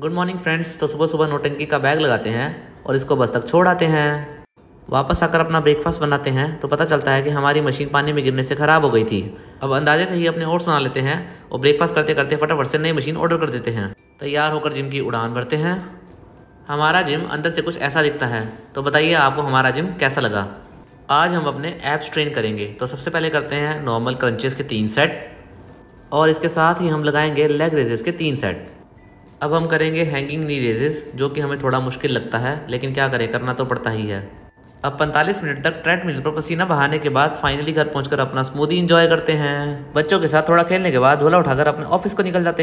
good morning friends तो सुबह सुबह नोटंकी का बैग लगाते हैं और इसको बस तक छोड़ आते हैं वापस आकर अपना ब्रेकफास्ट बनाते हैं तो पता चलता है कि हमारी मशीन पानी में गिरने से ख़राब हो गई थी अब अंदाजे से ही अपने ओट्स बना लेते हैं और ब्रेकफास्ट करते करते फटाफट से नई मशीन ऑर्डर कर देते हैं तैयार होकर जिम की उड़ान भरते हैं हमारा जिम अंदर से कुछ ऐसा दिखता है तो बताइए आपको हमारा जिम कैसा लगा आज हम अपने ऐप्स ट्रेन करेंगे तो सबसे पहले करते हैं नॉर्मल क्रंचेस के तीन सेट और इसके साथ ही हम लगाएंगे लेग रेजेस के तीन सेट अब हम करेंगे हैंगिंग नी रेजेस जो कि हमें थोड़ा मुश्किल लगता है लेकिन क्या करें करना तो पड़ता ही है अब 45 मिनट तक ट्रेड मिल पर पसीना बहाने के बाद फाइनली घर पहुंचकर अपना स्मूदी इंजॉय करते हैं बच्चों के साथ थोड़ा खेलने के बाद धोला उठाकर अपने ऑफिस को निकल जाते हैं